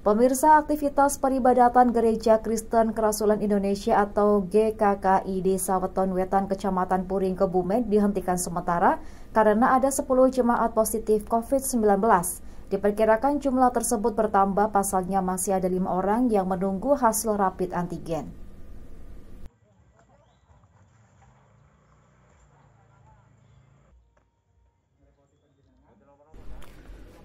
Pemirsa aktivitas peribadatan Gereja Kristen Kerasulan Indonesia atau GKKI Desa Weton Wetan Kecamatan Puring Kebumen dihentikan sementara karena ada 10 jemaat positif COVID-19. Diperkirakan jumlah tersebut bertambah pasalnya masih ada lima orang yang menunggu hasil rapid antigen.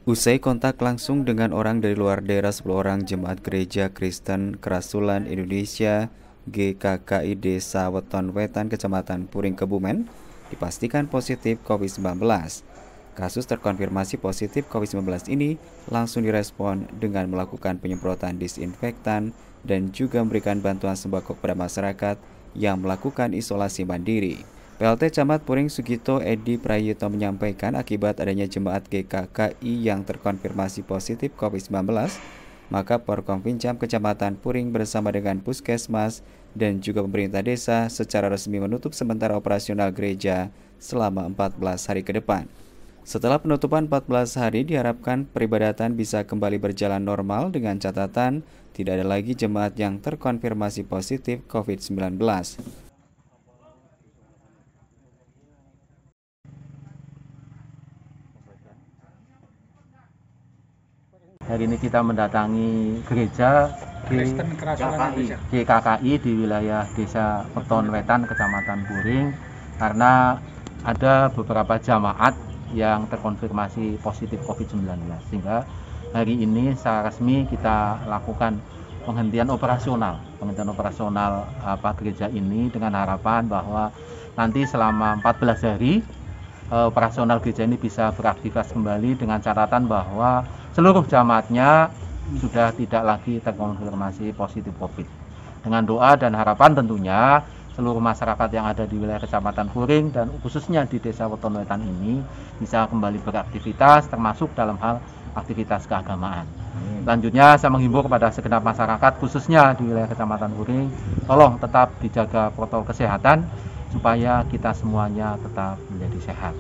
Usai kontak langsung dengan orang dari luar daerah 10 orang jemaat gereja Kristen Kerasulan Indonesia GKKI Desa Weton Wetan Kecamatan Puring Kebumen dipastikan positif COVID-19. Kasus terkonfirmasi positif COVID-19 ini langsung direspon dengan melakukan penyemprotan disinfektan dan juga memberikan bantuan sembako kepada masyarakat yang melakukan isolasi mandiri. PLT Camat Puring Sugito Edi Prayuto menyampaikan akibat adanya jemaat GKKI yang terkonfirmasi positif COVID-19, maka Porkompincam Kecamatan Puring bersama dengan Puskesmas dan juga pemerintah desa secara resmi menutup sementara operasional gereja selama 14 hari ke depan. Setelah penutupan 14 hari, diharapkan peribadatan bisa kembali berjalan normal dengan catatan tidak ada lagi jemaat yang terkonfirmasi positif COVID-19. Hari ini kita mendatangi gereja GKKI, GKKI di wilayah Desa Peton Wetan, Kecamatan Buring, karena ada beberapa jamaat yang terkonfirmasi positif COVID-19. Sehingga hari ini secara resmi kita lakukan penghentian operasional, penghentian operasional apa gereja ini dengan harapan bahwa nanti selama 14 hari eh, operasional gereja ini bisa beraktivitas kembali dengan catatan bahwa seluruh jamaatnya sudah tidak lagi terkonfirmasi positif COVID. Dengan doa dan harapan tentunya seluruh masyarakat yang ada di wilayah Kecamatan Kuring dan khususnya di Desa Wetonwetan ini bisa kembali beraktivitas termasuk dalam hal aktivitas keagamaan. Lanjutnya saya menghimbau kepada segenap masyarakat khususnya di wilayah Kecamatan Kuring tolong tetap dijaga protokol kesehatan supaya kita semuanya tetap menjadi sehat.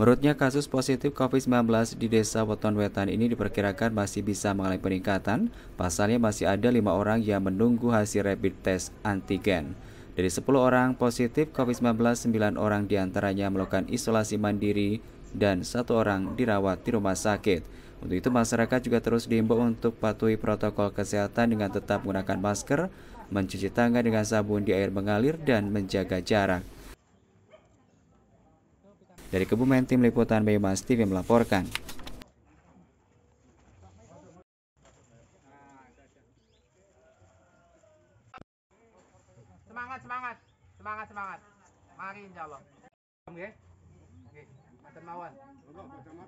Menurutnya, kasus positif COVID-19 di desa Weton Wetan ini diperkirakan masih bisa mengalami peningkatan, pasalnya masih ada lima orang yang menunggu hasil rapid test antigen. Dari 10 orang positif COVID-19, 9 orang diantaranya melakukan isolasi mandiri dan satu orang dirawat di rumah sakit. Untuk itu masyarakat juga terus diimbau untuk patuhi protokol kesehatan dengan tetap menggunakan masker, mencuci tangan dengan sabun di air mengalir dan menjaga jarak. Dari Kebumen, Tim Liputan Bebas TV melaporkan. Semangat, semangat, semangat, semangat. Mari insya Allah. Ya? Oke, oke. Mawon.